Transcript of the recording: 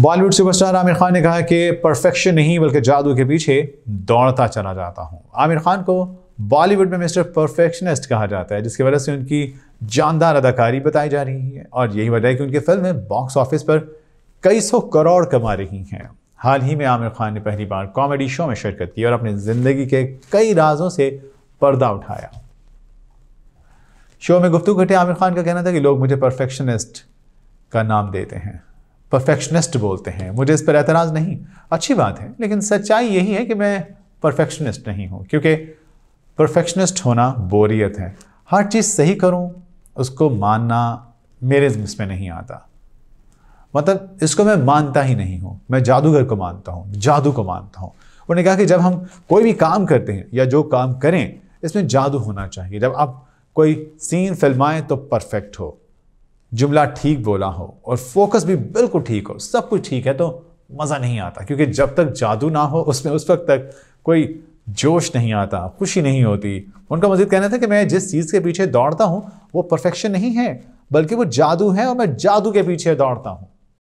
Bollywood superstar Aamir Khan ने कहा कि परफेक्शन नहीं बल्कि जादू के पीछे दौड़ता चला जाता हूँ आमिर खान को बॉलीवुड में मिस्टर परफेक्शनिस्ट कहा जाता है जिसकी वजह से उनकी जानदार अदाकारी बताई जा रही है और यही वजह है कि उनकी फिल्में बॉक्स ऑफिस पर कई सौ करोड़ कमा रही हैं हाल ही में आमिर खान ने पहली बार कॉमेडी शो में शिरकत की और अपनी ज़िंदगी के कई राजों से पर्दा उठाया शो में गुफ्तु घटे आमिर खान का कहना था कि लोग मुझे परफेक्शनिस्ट का नाम देते हैं परफेक्शनिस्ट बोलते हैं मुझे इस पर एतराज़ नहीं अच्छी बात है लेकिन सच्चाई यही है कि मैं परफेक्शनिस्ट नहीं हूँ क्योंकि परफेक्शनिस्ट होना बोरियत है हर चीज़ सही करूँ उसको मानना मेरे इसमें नहीं आता मतलब इसको मैं मानता ही नहीं हूँ मैं जादूगर को मानता हूँ जादू को मानता हूँ उन्होंने कहा कि जब हम कोई भी काम करते हैं या जो काम करें इसमें जादू होना चाहिए जब आप कोई सीन फिल्माएं तो परफेक्ट हो जुमला ठीक बोला हो और फोकस भी बिल्कुल ठीक हो सब कुछ ठीक है तो मज़ा नहीं आता क्योंकि जब तक जादू ना हो उसमें उस वक्त तक कोई जोश नहीं आता खुशी नहीं होती उनका मजीद कहना था कि मैं जिस चीज़ के पीछे दौड़ता हूँ वो परफेक्शन नहीं है बल्कि वो जादू है और मैं जादू के पीछे दौड़ता हूँ